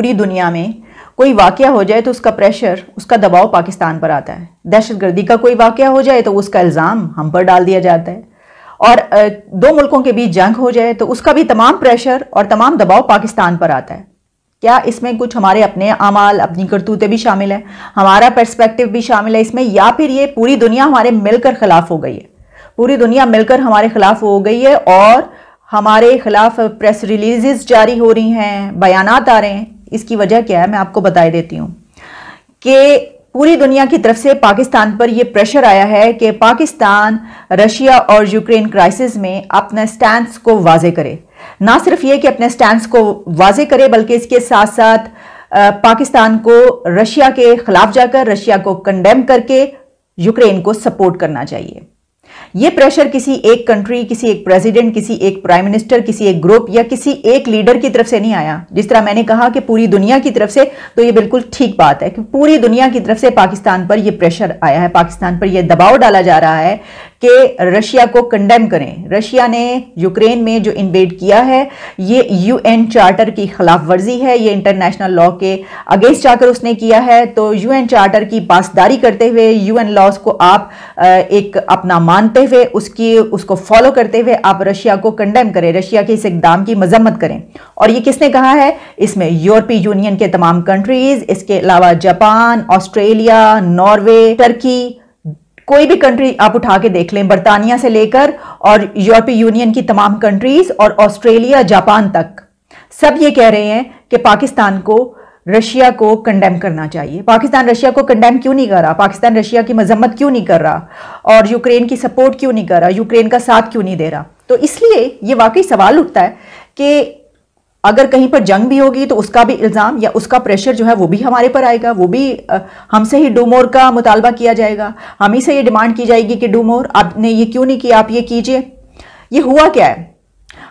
पूरी दुनिया में कोई वाक़ हो जाए तो उसका प्रेशर उसका दबाव पाकिस्तान पर आता है दहशत गर्दी का कोई वाक़ हो जाए तो उसका इल्ज़ाम हम पर डाल दिया जाता है और दो मुल्कों के बीच जंग हो जाए तो उसका भी तमाम प्रेशर और तमाम दबाव पाकिस्तान पर आता है क्या इसमें कुछ हमारे अपने अमाल अपनी करतूतें भी शामिल हैं हमारा पर्सपेक्टिव भी शामिल है इसमें या फिर ये पूरी दुनिया हमारे मिलकर ख़िलाफ़ हो गई है पूरी दुनिया मिलकर हमारे ख़िलाफ़ हो गई है और हमारे ख़िलाफ़ प्रेस रिलीज़ जारी हो रही हैं बयान आ रहे हैं इसकी वजह क्या है मैं आपको बताई देती हूँ कि पूरी दुनिया की तरफ से पाकिस्तान पर यह प्रेशर आया है कि पाकिस्तान रशिया और यूक्रेन क्राइसिस में अपने स्टैंड को वाजे करे ना सिर्फ ये कि अपने स्टैंड को वाजे करे बल्कि इसके साथ साथ पाकिस्तान को रशिया के खिलाफ जाकर रशिया को कंडेम करके यूक्रेन को सपोर्ट करना चाहिए ये प्रेशर किसी एक कंट्री किसी एक प्रेसिडेंट किसी एक प्राइम मिनिस्टर किसी एक ग्रुप या किसी एक लीडर की तरफ से नहीं आया जिस तरह मैंने कहा कि पूरी दुनिया की तरफ से तो ये बिल्कुल ठीक बात है कि पूरी दुनिया की तरफ से पाकिस्तान पर यह प्रेशर आया है पाकिस्तान पर यह दबाव डाला जा रहा है कि रशिया को कंडेम करें रशिया ने यूक्रेन में जो इन्वेड किया है ये यूएन चार्टर की खिलाफ वर्जी है ये इंटरनेशनल लॉ के अगेंस्ट जाकर उसने किया है तो यूएन चार्टर की पासदारी करते हुए यूएन लॉज को आप एक अपना मानते हुए उसकी उसको फॉलो करते हुए आप रशिया को कंडेम करें रशिया के इस इकदाम की मजम्मत करें और ये किसने कहा है इसमें यूरोपीय यूनियन के तमाम कंट्रीज इसके अलावा जापान ऑस्ट्रेलिया नॉर्वे टर्की कोई भी कंट्री आप उठा के देख लें बर्तानिया से लेकर और यूरोपीय यूनियन की तमाम कंट्रीज और ऑस्ट्रेलिया जापान तक सब ये कह रहे हैं कि पाकिस्तान को रशिया को कंडेम करना चाहिए पाकिस्तान रशिया को कंडेम क्यों नहीं कर रहा पाकिस्तान रशिया की मजम्मत क्यों नहीं कर रहा और यूक्रेन की सपोर्ट क्यों नहीं कर रहा यूक्रेन का साथ क्यों नहीं दे रहा तो इसलिए ये वाकई सवाल उठता है कि अगर कहीं पर जंग भी होगी तो उसका भी इल्ज़ाम या उसका प्रेशर जो है वो भी हमारे पर आएगा वो भी हमसे ही डूमोर का मुतालबा किया जाएगा हम ही से ये डिमांड की जाएगी कि डूमोर आपने ये क्यों नहीं किया आप ये कीजिए ये हुआ क्या है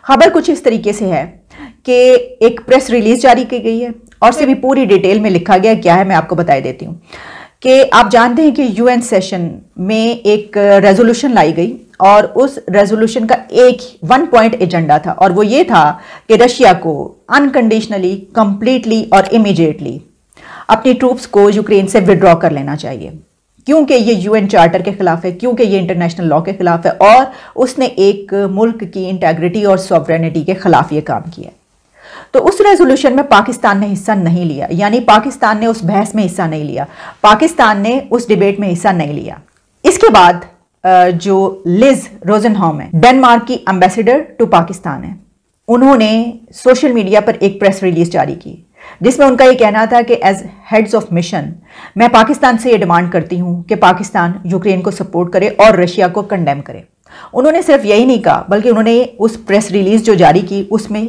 खबर कुछ इस तरीके से है कि एक प्रेस रिलीज जारी की गई है और से भी पूरी डिटेल में लिखा गया क्या है मैं आपको बताई देती हूँ कि आप जानते हैं कि यू सेशन में एक रेजोल्यूशन लाई गई और उस रेजोल्यूशन का एक वन पॉइंट एजेंडा था और वो ये था कि रशिया को अनकंडीशनली कंप्लीटली और इमीडिएटली अपनी ट्रूप्स को यूक्रेन से विड्रॉ कर लेना चाहिए क्योंकि ये यूएन चार्टर के खिलाफ है क्योंकि ये इंटरनेशनल लॉ के खिलाफ है और उसने एक मुल्क की इंटेग्रिटी और सॉवरेनिटी के खिलाफ ये काम किया तो उस रेजोल्यूशन में पाकिस्तान ने हिस्सा नहीं लिया यानी पाकिस्तान ने उस बहस में हिस्सा नहीं लिया पाकिस्तान ने उस डिबेट में हिस्सा नहीं लिया इसके बाद जो लिज रोजनहॉम है डेनमार्क की एम्बेसडर टू पाकिस्तान है उन्होंने सोशल मीडिया पर एक प्रेस रिलीज जारी की जिसमें उनका यह कहना था कि एज हेड्स ऑफ मिशन मैं पाकिस्तान से ये डिमांड करती हूँ कि पाकिस्तान यूक्रेन को सपोर्ट करे और रशिया को कंडेम करे उन्होंने सिर्फ यही नहीं कहा बल्कि उन्होंने उस प्रेस रिलीज जो जारी की उसमें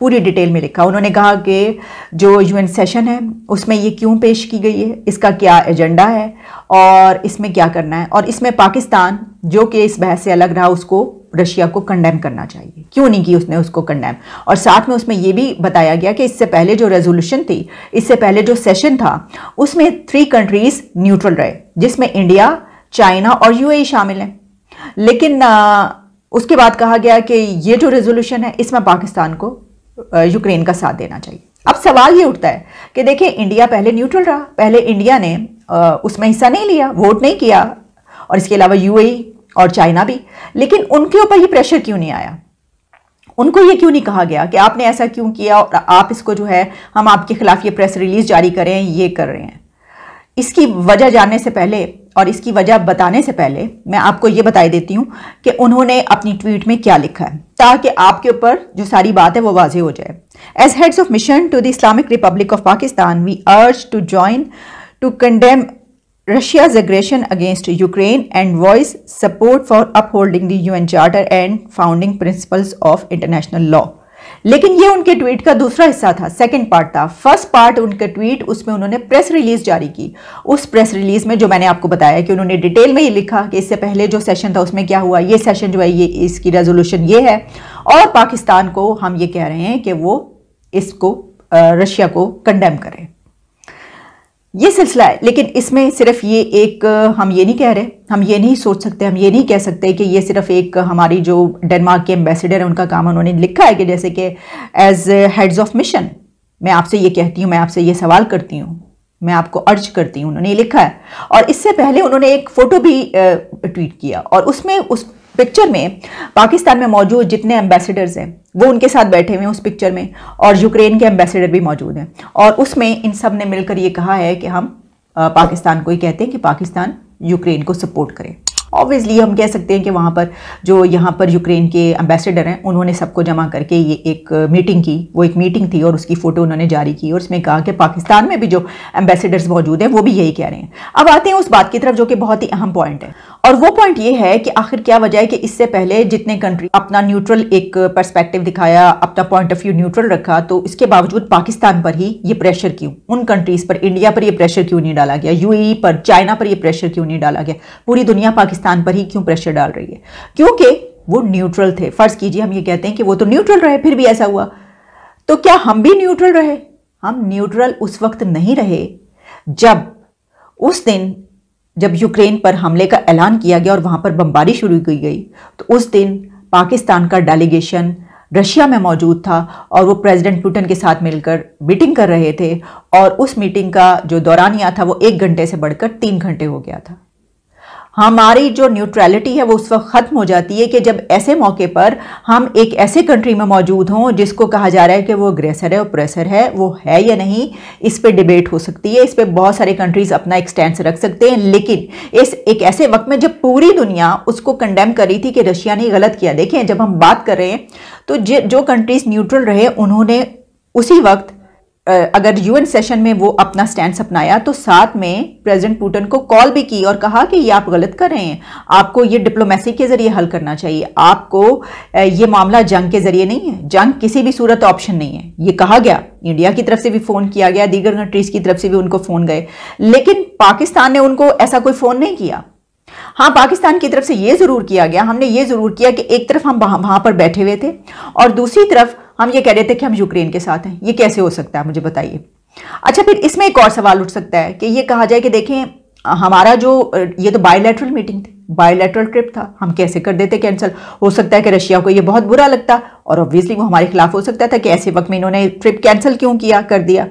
पूरी डिटेल में लिखा उन्होंने कहा कि जो यूएन सेशन है उसमें ये क्यों पेश की गई है इसका क्या एजेंडा है और इसमें क्या करना है और इसमें पाकिस्तान जो कि इस बहस से अलग रहा उसको रशिया को कंडेम करना चाहिए क्यों नहीं की उसने उसको कंडेम और साथ में उसमें यह भी बताया गया कि इससे पहले जो रेजोल्यूशन थी इससे पहले जो सेशन था उसमें थ्री कंट्रीज़ न्यूट्रल रहे जिसमें इंडिया चाइना और यूएई e शामिल हैं लेकिन आ, उसके बाद कहा गया कि ये जो रेजोल्यूशन है इसमें पाकिस्तान को यूक्रेन का साथ देना चाहिए अब सवाल ये उठता है कि देखिए इंडिया पहले न्यूट्रल रहा पहले इंडिया ने उसमें हिस्सा नहीं लिया वोट नहीं किया और इसके अलावा यूएई e और चाइना भी लेकिन उनके ऊपर ये प्रेशर क्यों नहीं आया उनको ये क्यों नहीं कहा गया कि आपने ऐसा क्यों किया और आप इसको जो है हम आपके खिलाफ ये प्रेस रिलीज जारी करें ये कर रहे हैं इसकी वजह जानने से पहले और इसकी वजह बताने से पहले मैं आपको ये बताई देती हूँ कि उन्होंने अपनी ट्वीट में क्या लिखा है ताकि आपके ऊपर जो सारी बात है वो वाजे हो जाए as heads of mission to the Islamic Republic of Pakistan we urge to join to condemn Russia aggression against Ukraine and voice support for upholding the U charter and founding principles of international law लेकिन ये उनके tweet का दूसरा हिस्सा था second part था first part उनका tweet उसमें उन्होंने प्रेस रिलीज जारी की उस प्रेस रिलीज में जो मैंने आपको बताया कि उन्होंने डिटेल में ये लिखा कि इससे पहले जो सेशन था उसमें क्या हुआ ये सेशन जो है ये इसकी रेजोल्यूशन ये है और पाकिस्तान को हम ये कह रहे हैं कि वो इसको रशिया को कंडेम करें ये सिलसिला है लेकिन इसमें सिर्फ ये एक हम ये नहीं कह रहे हम ये नहीं सोच सकते हम ये नहीं कह सकते कि ये सिर्फ एक हमारी जो डेनमार्क के एम्बेसडर है उनका काम उन्होंने लिखा है कि जैसे कि एज हेड्स ऑफ मिशन मैं आपसे ये कहती हूँ मैं आपसे ये सवाल करती हूँ मैं आपको अर्ज करती हूँ उन्होंने ये लिखा है और इससे पहले उन्होंने एक फ़ोटो भी ट्वीट किया और उसमें उस पिक्चर में पाकिस्तान में मौजूद जितने एम्बेसडर्स हैं वो उनके साथ बैठे हुए हैं उस पिक्चर में और यूक्रेन के एम्बेसडर भी मौजूद हैं और उसमें इन सब ने मिलकर ये कहा है कि हम पाकिस्तान को ही कहते हैं कि पाकिस्तान यूक्रेन को सपोर्ट करें ऑब्वियसली हम कह सकते हैं कि वहाँ पर जो यहाँ पर यूक्रेन के एम्बेसडर हैं उन्होंने सबको जमा करके ये एक मीटिंग की वो एक मीटिंग थी और उसकी फ़ोटो उन्होंने जारी की और उसमें कहा कि पाकिस्तान में भी जो एम्बेसडर्स मौजूद हैं वो भी यही कह रहे हैं अब आते हैं उस बात की तरफ जो कि बहुत ही अहम पॉइंट है और वो पॉइंट ये है कि आखिर क्या वजह है कि इससे पहले जितने कंट्री अपना न्यूट्रल एक पर्सपेक्टिव दिखाया अपना पॉइंट ऑफ व्यू न्यूट्रल रखा तो इसके बावजूद पाकिस्तान पर ही ये प्रेशर क्यों उन कंट्रीज पर इंडिया पर यह प्रेशर क्यों नहीं डाला गया यू e पर चाइना पर यह प्रेशर क्यों नहीं डाला गया पूरी दुनिया पाकिस्तान पर ही क्यों प्रेशर डाल रही है क्योंकि वो न्यूट्रल थे फर्ज कीजिए हम ये कहते हैं कि वो तो न्यूट्रल रहे फिर भी ऐसा हुआ तो क्या हम भी न्यूट्रल रहे हम न्यूट्रल उस वक्त नहीं रहे जब उस दिन जब यूक्रेन पर हमले का ऐलान किया गया और वहाँ पर बमबारी शुरू की गई तो उस दिन पाकिस्तान का डेलीगेशन रशिया में मौजूद था और वो प्रेसिडेंट पुटिन के साथ मिलकर मीटिंग कर रहे थे और उस मीटिंग का जो दौरानिया था वो एक घंटे से बढ़कर तीन घंटे हो गया था हमारी जो न्यूट्रलिटी है वो उस वक्त ख़त्म हो जाती है कि जब ऐसे मौके पर हम एक ऐसे कंट्री में मौजूद हों जिसको कहा जा रहा है कि वो अग्रेसर है ओप्रेसर है वो है या नहीं इस पर डिबेट हो सकती है इस पर बहुत सारे कंट्रीज़ अपना एक स्टैंड रख सकते हैं लेकिन इस एक ऐसे वक्त में जब पूरी दुनिया उसको कंडेम कर रही थी कि रशिया ने गलत किया देखें जब हम बात कर रहे हैं तो जो कंट्रीज़ न्यूट्रल रहे उन्होंने उसी वक्त अगर यूएन सेशन में वो अपना स्टैंड अपनाया तो साथ में प्रेसिडेंट पुटिन को कॉल भी की और कहा कि ये आप गलत कर रहे हैं आपको ये डिप्लोमेसी के ज़रिए हल करना चाहिए आपको ये मामला जंग के ज़रिए नहीं है जंग किसी भी सूरत ऑप्शन नहीं है ये कहा गया इंडिया की तरफ से भी फ़ोन किया गया दीगर कंट्रीज़ की तरफ से भी उनको फ़ोन गए लेकिन पाकिस्तान ने उनको ऐसा कोई फ़ोन नहीं किया हाँ पाकिस्तान की तरफ से ये ज़रूर किया गया हमने ये ज़रूर किया कि एक तरफ हम वहाँ पर बैठे हुए थे और दूसरी तरफ हम ये कह रहे थे कि हम यूक्रेन के साथ हैं ये कैसे हो सकता है मुझे बताइए अच्छा फिर इसमें एक और सवाल उठ सकता है कि ये कहा जाए कि देखें हमारा जो ये तो बायोलेट्रल मीटिंग थी बायोलेट्रल ट्रिप था हम कैसे कर देते कैंसिल हो सकता है कि रशिया को ये बहुत बुरा लगता और ऑब्वियसली वो हमारे खिलाफ हो सकता था कि ऐसे वक्त में इन्होंने ट्रिप कैंसिल क्यों किया कर दिया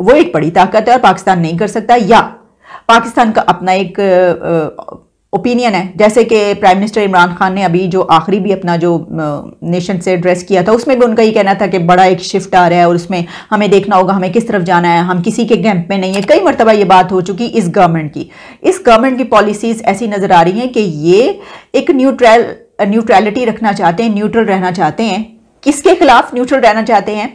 वो एक बड़ी ताकत है और पाकिस्तान नहीं कर सकता या पाकिस्तान का अपना एक ओपिनियन है जैसे कि प्राइम मिनिस्टर इमरान खान ने अभी जो आखिरी भी अपना जो नेशन से एड्रेस किया था उसमें भी उनका ये कहना था कि बड़ा एक शिफ्ट आ रहा है और उसमें हमें देखना होगा हमें किस तरफ जाना है हम किसी के कैंप में नहीं है कई मरतबा ये बात हो चुकी इस गवर्नमेंट की इस गवर्नमेंट की पॉलिसीज़ ऐसी नज़र आ रही हैं कि ये एक न्यूट्रल न्यूट्रैलिटी रखना चाहते हैं न्यूट्रल रहना चाहते हैं किसके खिलाफ न्यूट्रल रहना चाहते हैं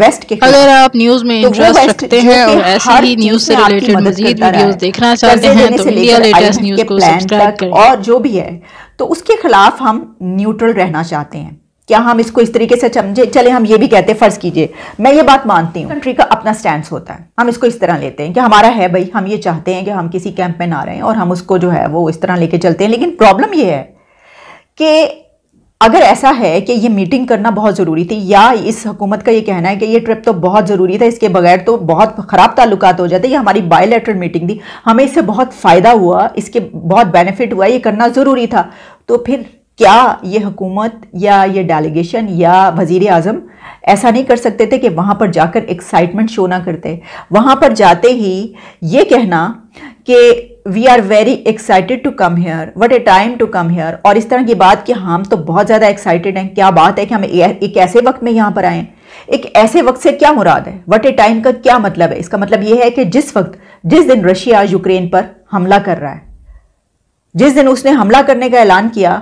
वेस्ट के अगर आप न्यूज में इंटरेस्ट तो रखते हैं और ऐसी ही न्यूज से रिलेटेड मजीद वीडियोस देखना चाहते हैं तो इंडिया लेटेस्ट न्यूज को सब्सक्राइब करें और जो भी है तो उसके खिलाफ हम न्यूट्रल रहना चाहते हैं क्या हम इसको इस तरीके से समझे चले हम ये भी कहते हैं फर्ज कीजिए मैं ये बात मानती हूँ कंट्री का अपना स्टैंड होता है हम इसको इस तरह लेते हैं कि हमारा है भाई हम ये चाहते हैं कि हम किसी कैंप में ना रहें और हम उसको जो है वो इस तरह लेके चलते हैं लेकिन प्रॉब्लम ये है कि अगर ऐसा है कि ये मीटिंग करना बहुत ज़रूरी थी या इस हुकूमत का ये कहना है कि ये ट्रिप तो बहुत ज़रूरी था इसके बगैर तो बहुत ख़राब ताल्लुक हो जाते ये हमारी बायोलेटरल मीटिंग थी हमें इससे बहुत फ़ायदा हुआ इसके बहुत बेनिफिट हुआ ये करना ज़रूरी था तो फिर क्या ये हुकूमत या ये डेलीगेशन या वज़ी अजम ऐसा नहीं कर सकते थे कि वहाँ पर जाकर एक्साइटमेंट शो ना करते वहाँ पर जाते ही ये कहना कि we are very excited to come here what a time to come here और इस तरह की बात कि हम तो बहुत ज़्यादा एक्साइटेड हैं क्या बात है कि हम एक ऐसे वक्त में यहाँ पर आए एक ऐसे वक्त से क्या मुराद है वट ए टाइम का क्या मतलब है इसका मतलब यह है कि जिस वक्त जिस दिन रशिया यूक्रेन पर हमला कर रहा है जिस दिन उसने हमला करने का ऐलान किया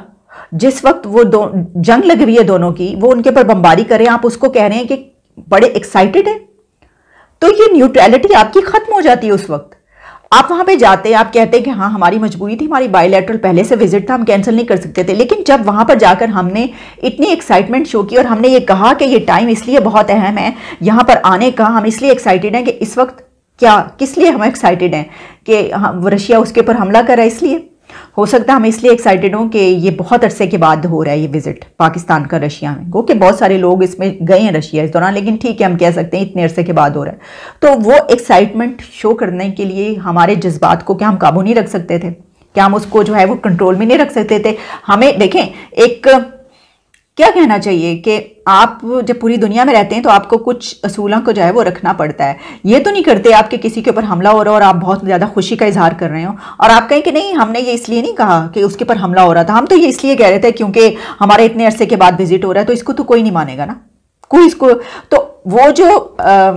जिस वक्त वो दो जंग लग रही है दोनों की वो उनके ऊपर बमबारी कर रहे हैं आप उसको कह रहे हैं कि बड़े एक्साइटेड हैं तो ये न्यूट्रैलिटी आपकी ख़त्म हो जाती है उस वक्त आप वहाँ पे जाते हैं आप कहते हैं कि हाँ हमारी मजबूरी थी हमारी बायोलेट्रल पहले से विजिट था हम कैंसिल नहीं कर सकते थे लेकिन जब वहाँ पर जाकर हमने इतनी एक्साइटमेंट शो की और हमने ये कहा कि ये टाइम इसलिए बहुत अहम है यहाँ पर आने का हम इसलिए एक्साइटेड हैं कि इस वक्त क्या किस लिए हम एक्साइटेड हैं कि रशिया उसके ऊपर हमला है इसलिए हो सकता है हम इसलिए एक्साइटेड हों कि ये बहुत अरसे के बाद हो रहा है ये विज़िट पाकिस्तान का रशिया में क्योंकि बहुत सारे लोग इसमें गए हैं रशिया इस दौरान लेकिन ठीक है हम कह सकते हैं इतने अरसे के बाद हो रहा है तो वो एक्साइटमेंट शो करने के लिए हमारे जज्बात को क्या हम काबू नहीं रख सकते थे क्या हम उसको जो है वो कंट्रोल में नहीं रख सकते थे हमें देखें एक क्या कहना चाहिए कि आप जब पूरी दुनिया में रहते हैं तो आपको कुछ असूलों को जो है वो रखना पड़ता है ये तो नहीं करते आपके किसी के ऊपर हमला हो रहा और आप बहुत ज़्यादा खुशी का इजहार कर रहे हो और आप कहें कि नहीं हमने ये इसलिए नहीं कहा कि उसके ऊपर हमला हो रहा था हम तो ये इसलिए कह रहे थे क्योंकि हमारे इतने अरसे के बाद विजिट हो रहा है तो इसको तो कोई नहीं मानेगा ना कोई इसको तो वो जो आ,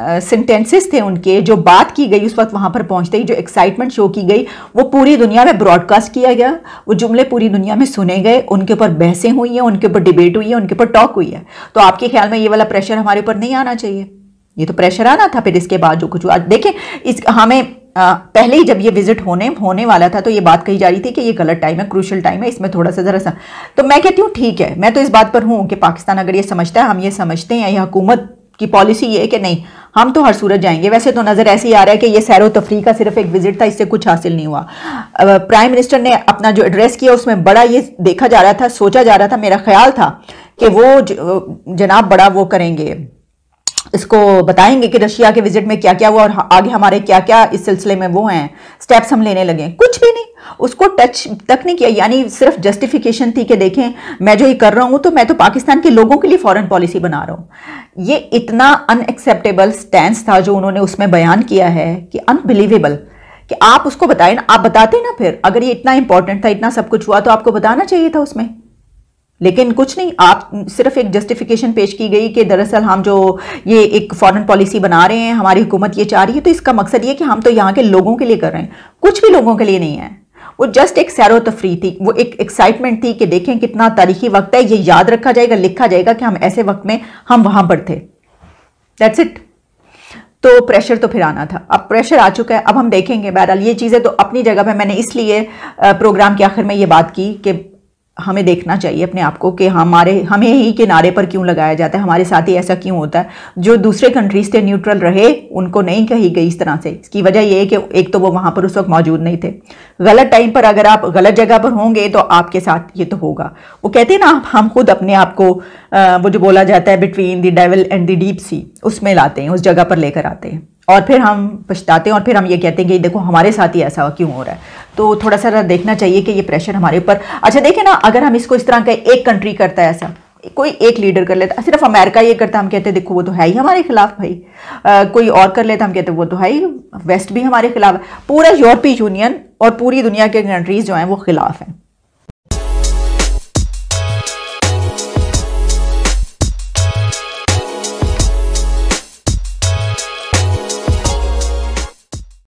सेंटेंसेस थे उनके जो बात की गई उस वक्त वहाँ पर पहुँचते ही जो एक्साइटमेंट शो की गई वो पूरी दुनिया में ब्रॉडकास्ट किया गया वो जुमले पूरी दुनिया में सुने गए उनके ऊपर बहसें हुई हैं उनके ऊपर डिबेट हुई है उनके ऊपर टॉक हुई है तो आपके ख्याल में ये वाला प्रेशर हमारे ऊपर नहीं आना चाहिए ये तो प्रेशर आना था फिर इसके बाद जो कुछ हुआ देखें इस हमें हाँ, आ, पहले ही जब ये विजिट होने होने वाला था तो ये बात कही जा रही थी कि ये गलत टाइम है क्रूशल टाइम है इसमें थोड़ा सा ज़रा सा तो मैं कहती हूँ ठीक है मैं तो इस बात पर हूँ कि पाकिस्तान अगर ये समझता है हम ये समझते हैं या हुकूमत की पॉलिसी ये है कि नहीं हम तो हर सूरत जाएंगे वैसे तो नज़र ऐसे ही आ रहा है कि ये सैर तफरी का सिर्फ एक विजिट था इससे कुछ हासिल नहीं हुआ प्राइम मिनिस्टर ने अपना जो एड्रेस किया उसमें बड़ा ये देखा जा रहा था सोचा जा रहा था मेरा ख्याल था कि वो जनाब बड़ा वो करेंगे इसको बताएंगे कि रशिया के विजिट में क्या क्या हुआ और आगे हमारे क्या क्या इस सिलसिले में वो हैं स्टेप्स हम लेने लगे कुछ भी नहीं उसको टच तक नहीं किया यानी सिर्फ जस्टिफिकेशन थी कि देखें मैं जो ये कर रहा हूँ तो मैं तो पाकिस्तान के लोगों के लिए फॉरेन पॉलिसी बना रहा हूँ ये इतना अनएक्सेप्टेबल स्टैंड था जो उन्होंने उसमें बयान किया है कि अनबिलीवेबल कि आप उसको बताएं ना आप बताते ना फिर अगर ये इतना इंपॉर्टेंट था इतना सब कुछ हुआ तो आपको बताना चाहिए था उसमें लेकिन कुछ नहीं आप सिर्फ एक जस्टिफिकेशन पेश की गई कि दरअसल हम जो ये एक फॉरेन पॉलिसी बना रहे हैं हमारी हुकूमत ये चाह रही है तो इसका मकसद ये कि हम तो यहाँ के लोगों के लिए कर रहे हैं कुछ भी लोगों के लिए नहीं है वो जस्ट एक सैरो तफरी थी वो एक एक्साइटमेंट थी कि देखें कितना तारीखी वक्त है ये याद रखा जाएगा लिखा जाएगा कि हम ऐसे वक्त में हम वहां पर थे दैट्स इट तो प्रेशर तो फिर आना था अब प्रेशर आ चुका है अब हम देखेंगे बहरहाल ये चीज़ें तो अपनी जगह पे मैंने इसलिए प्रोग्राम के आखिर में ये बात की कि हमें देखना चाहिए अपने आप को कि हमारे हमें ही किनारे पर क्यों लगाया जाता है हमारे साथ ही ऐसा क्यों होता है जो दूसरे कंट्रीज से न्यूट्रल रहे उनको नहीं कही गई इस तरह से इसकी वजह यह है कि एक तो वो वहां पर उस वक्त मौजूद नहीं थे गलत टाइम पर अगर आप गलत जगह पर होंगे तो आपके साथ ये तो होगा वो कहते हैं ना हम खुद अपने आप को वो जो बोला जाता है between the devil and the deep sea उसमें लाते हैं उस जगह पर लेकर आते हैं और फिर हम पछताते हैं और फिर हम ये कहते हैं कि देखो हमारे साथ ही ऐसा क्यों हो रहा है तो थोड़ा सा देखना चाहिए कि ये प्रेशर हमारे ऊपर अच्छा देखें ना अगर हम इसको इस तरह का एक कंट्री करता है ऐसा कोई एक लीडर कर लेता सिर्फ अमेरिका ये करता हम कहते हैं देखो वो तो है ही हमारे खिलाफ भाई आ, कोई और कर लेता हम कहते हैं वो तो है ही वेस्ट भी हमारे खिलाफ पूरा यूरोपीय यूनियन और पूरी दुनिया के कंट्रीज़ जो हैं वो खिलाफ हैं